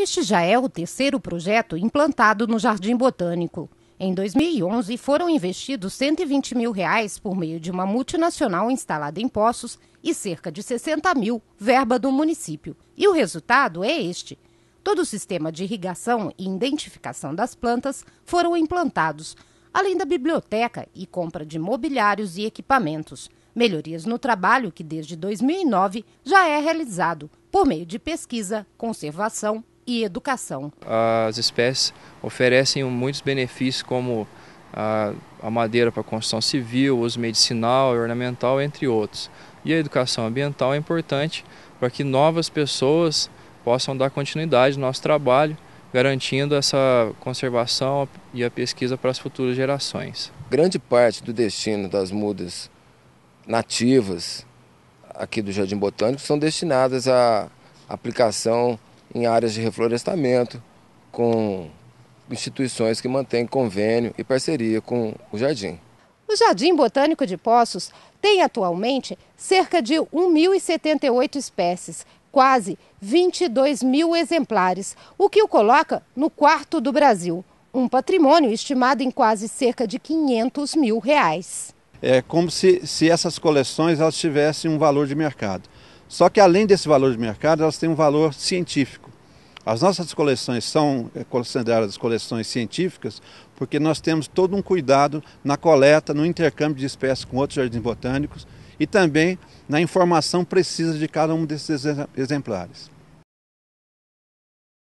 Este já é o terceiro projeto implantado no Jardim Botânico. Em 2011, foram investidos 120 mil reais por meio de uma multinacional instalada em Poços e cerca de 60 mil verba do município. E o resultado é este. Todo o sistema de irrigação e identificação das plantas foram implantados, além da biblioteca e compra de mobiliários e equipamentos. Melhorias no trabalho que desde 2009 já é realizado por meio de pesquisa, conservação e educação. As espécies oferecem muitos benefícios, como a, madeira para construção civil, uso medicinal e ornamental, entre outros. E a educação ambiental é importante para que novas pessoas possam dar continuidade ao nosso trabalho, garantindo essa conservação e a pesquisa para as futuras gerações. Grande parte do destino das mudas nativas aqui do Jardim Botânico são destinadas à aplicação em áreas de reflorestamento, com instituições que mantêm convênio e parceria com o jardim. O Jardim Botânico de Poços tem atualmente cerca de 1.078 espécies, quase 22 mil exemplares, o que o coloca no quarto do Brasil, um patrimônio estimado em quase cerca de 500 mil reais. É como se, se essas coleções elas tivessem um valor de mercado. Só que além desse valor de mercado, elas têm um valor científico. As nossas coleções são é, consideradas coleções científicas porque nós temos todo um cuidado na coleta, no intercâmbio de espécies com outros jardins botânicos e também na informação precisa de cada um desses exemplares.